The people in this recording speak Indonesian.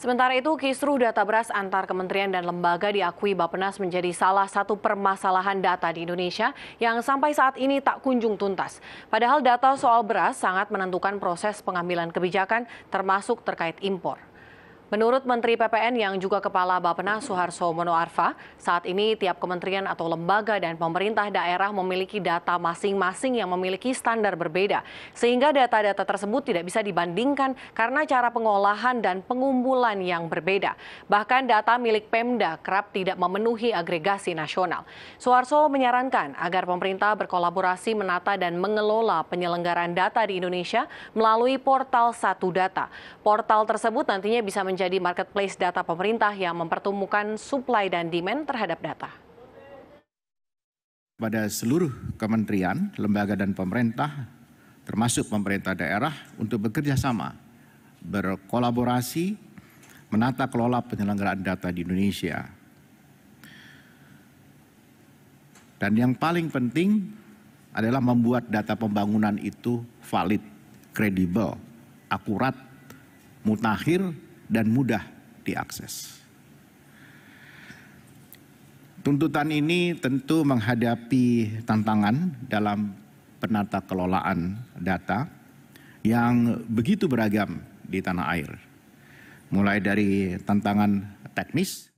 Sementara itu, kisruh data beras antar kementerian dan lembaga diakui Bapenas menjadi salah satu permasalahan data di Indonesia yang sampai saat ini tak kunjung tuntas. Padahal data soal beras sangat menentukan proses pengambilan kebijakan termasuk terkait impor. Menurut Menteri PPN yang juga Kepala Bapena Suharso Mono Arfa, saat ini tiap kementerian atau lembaga dan pemerintah daerah memiliki data masing-masing yang memiliki standar berbeda. Sehingga data-data tersebut tidak bisa dibandingkan karena cara pengolahan dan pengumpulan yang berbeda. Bahkan data milik Pemda kerap tidak memenuhi agregasi nasional. Suharso menyarankan agar pemerintah berkolaborasi menata dan mengelola penyelenggaraan data di Indonesia melalui portal Satu Data. Portal tersebut nantinya bisa menjadi menjadi marketplace data pemerintah yang mempertemukan supply dan demand terhadap data. Pada seluruh kementerian, lembaga dan pemerintah, termasuk pemerintah daerah, untuk bekerja sama, berkolaborasi, menata kelola penyelenggaraan data di Indonesia. Dan yang paling penting adalah membuat data pembangunan itu valid, kredibel, akurat, mutakhir, dan mudah diakses. Tuntutan ini tentu menghadapi tantangan dalam penata kelolaan data yang begitu beragam di tanah air. Mulai dari tantangan teknis